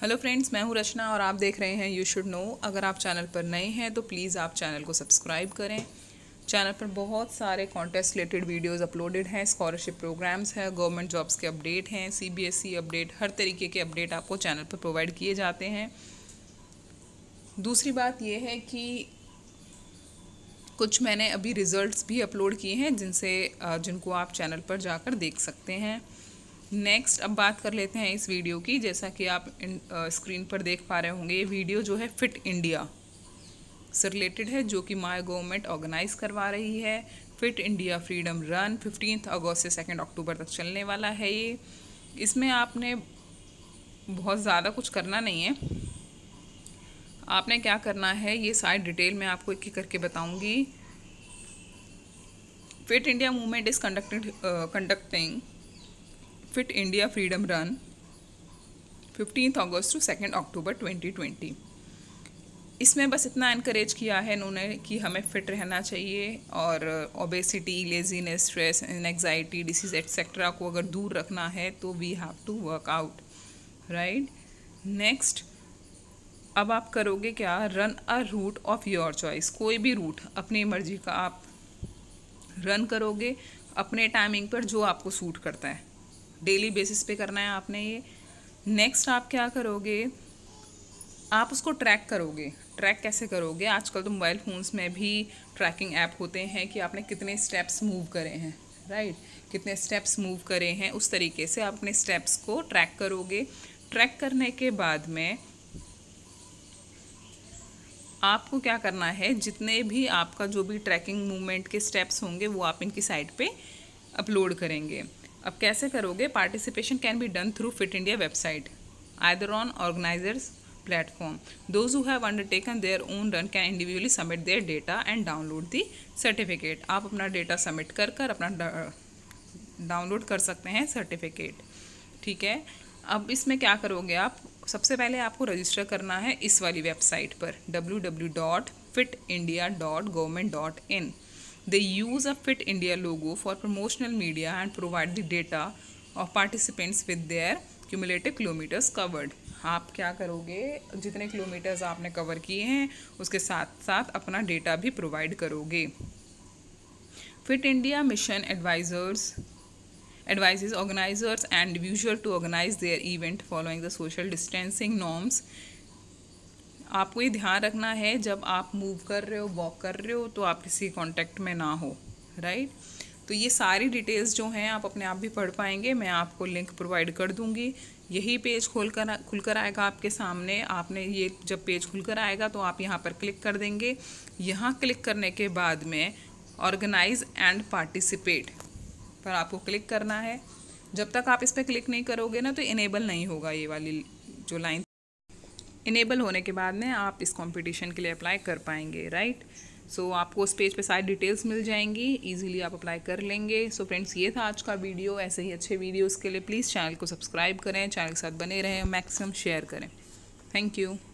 hello friends मैं हूं रचना और आप देख रहे हैं यू शुड नो अगर आप चैनल पर नए हैं तो प्लीज़ आप चैनल को सब्सक्राइब करें चैनल पर बहुत सारे कॉन्टेस्ट रिलेटेड वीडियोस अपलोडेड हैं स्कॉलरशिप प्रोग्राम्स हैं गवर्नमेंट जॉब्स के अपडेट हैं सीबीएसई अपडेट e हर तरीके के अपडेट आपको चैनल पर प्रोवाइड किए जाते हैं दूसरी बात यह है कि कुछ मैंने अभी रिज़ल्ट्स भी अपलोड किए हैं जिनसे जिनको आप चैनल पर जाकर देख सकते हैं नेक्स्ट अब बात कर लेते हैं इस वीडियो की जैसा कि आप स्क्रीन पर देख पा रहे होंगे ये वीडियो जो है फिट इंडिया से रिलेटेड है जो कि माई गवर्नमेंट ऑर्गेनाइज करवा रही है fit India freedom run fifteenth अगस्त से सेकेंड अक्टूबर तक चलने वाला है ये इसमें आपने बहुत ज़्यादा कुछ करना नहीं है आपने क्या करना है ये सारी डिटेल मैं आपको एक एक करके बताऊँगी fit India movement is conducted conducting fit India freedom run fifteen अगस्त टू सेकेंड अक्टूबर ट्वेंटी ट्वेंटी इसमें बस इतना इनक्रेज किया है इन्होंने कि हमें फिट रहना चाहिए और obesity laziness stress anxiety disease etcetera को अगर दूर रखना है तो we have to work out right next अब आप करोगे क्या run a route of your choice कोई भी रूट अपनी मर्जी का आप रन करोगे अपने टाइमिंग पर जो आपको सूट करता है डेली बेसिस पे करना है आपने ये नेक्स्ट आप क्या करोगे आप उसको ट्रैक करोगे ट्रैक कैसे करोगे आजकल तो मोबाइल फ़ोन्स में भी ट्रैकिंग ऐप होते हैं कि आपने कितने स्टेप्स मूव करे हैं राइट कितने स्टेप्स मूव करे हैं उस तरीके से आप अपने स्टेप्स को ट्रैक करोगे ट्रैक करने के बाद में आपको क्या करना है जितने भी आपका जो भी ट्रैकिंग मूवमेंट के स्टेप्स होंगे वो आप इनकी साइट पे अपलोड करेंगे अब कैसे करोगे participation can be done through fit India website either on organisers platform those who have undertaken their own run can individually submit their data and download the certificate आप अपना डेटा सबमिट कर कर अपना download कर सकते हैं certificate ठीक है अब इसमें क्या करोगे आप सबसे पहले आपको रजिस्टर करना है इस वाली वेबसाइट पर W W dot fit India dot government dot in they use a fit India logo for promotional media and provide the data of participants with their cumulative kilometers covered आप क्या करोगे जितने kilometres आपने cover किए हैं उसके साथ साथ अपना डेटा भी प्रोवाइड करोगे fit India mission advisers advises organisers and individual to organise their event following the social distancing norms आपको ये ध्यान रखना है जब आप मूव कर रहे हो वॉक कर रहे हो तो आप किसी कांटेक्ट में ना हो राइट तो ये सारी डिटेल्स जो हैं आप अपने आप भी पढ़ पाएंगे मैं आपको लिंक प्रोवाइड कर दूंगी यही पेज खोल कर खुल कर आएगा आपके सामने आपने ये जब पेज खुल कर आएगा तो आप यहाँ पर क्लिक कर देंगे यहाँ क्लिक करने के बाद में ऑर्गेनाइज एंड पार्टिसिपेट पर आपको क्लिक करना है जब तक आप इस पर क्लिक नहीं करोगे ना तो इनेबल नहीं होगा ये वाली जो लाइन इनेबल होने के बाद में आप इस कॉम्पिटिशन के लिए अप्लाई कर पाएंगे राइट सो so, आपको उस पेज पे सारी डिटेल्स मिल जाएंगी इजीली आप अप्लाई कर लेंगे सो so, फ्रेंड्स ये था आज का वीडियो ऐसे ही अच्छे वीडियोस के लिए प्लीज़ चैनल को सब्सक्राइब करें चैनल के साथ बने रहें मैक्सिमम शेयर करें थैंक यू